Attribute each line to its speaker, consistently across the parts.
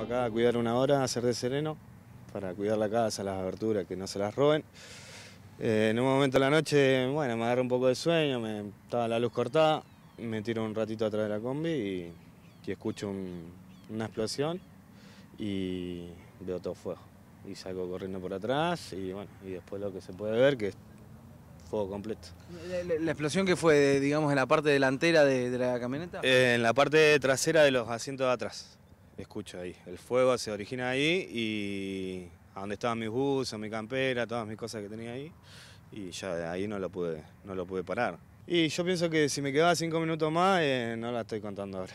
Speaker 1: Acá a cuidar una hora, hacer de sereno, para cuidar la casa, las aberturas, que no se las roben. Eh, en un momento de la noche, bueno, me agarro un poco de sueño, me estaba la luz cortada, me tiro un ratito atrás de la combi y, escucho una explosión y veo todo fuego. Y salgo corriendo por atrás y bueno, y después lo que se puede ver que es fuego completo.
Speaker 2: ¿La, explosión que fue, digamos, en la parte delantera de, la camioneta?
Speaker 1: Eh, en la parte trasera de los asientos de atrás. Escucho ahí. El fuego se origina ahí y a donde estaban mis buses, mi campera, todas mis cosas que tenía ahí. Y ya de ahí no lo pude, no lo pude parar. Y yo pienso que si me quedaba cinco minutos más, eh, no la estoy contando ahora.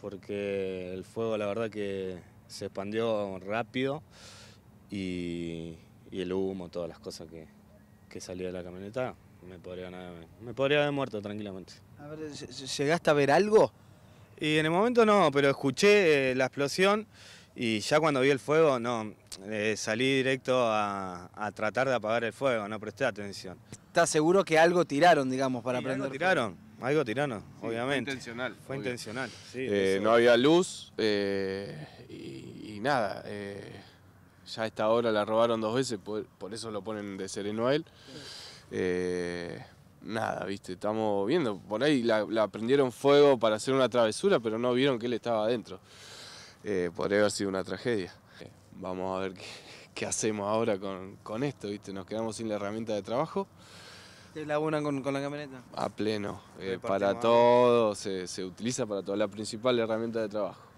Speaker 1: Porque el fuego la verdad que se expandió rápido y, el humo, todas las cosas que, que salía de la camioneta, me podría me podría haber muerto tranquilamente. A ver,
Speaker 2: ¿llegaste
Speaker 1: a ver algo? Y en el momento no, pero escuché eh, la explosión y ya cuando vi el fuego, no, eh, salí directo a, tratar de apagar el fuego, no presté atención.
Speaker 2: ¿Estás seguro que algo tiraron, digamos, para aprender? Algo tiraron,
Speaker 1: algo tiraron, obviamente. Fue intencional. Fue intencional, sí. Eh, no había luz y,
Speaker 3: nada. ya a esta hora la robaron dos veces, por, por eso lo ponen de sereno a él nada, viste, estamos viendo. Por ahí la, prendieron fuego para hacer una travesura, pero no vieron que él estaba adentro. Eh, podría haber sido una tragedia. Eh, vamos a ver qué, hacemos ahora con, esto, viste. Nos quedamos sin la herramienta de trabajo.
Speaker 2: ¿Te laburan con, con la camioneta?
Speaker 3: A pleno, eh, para todo, se, se utiliza para toda la principal herramienta de trabajo.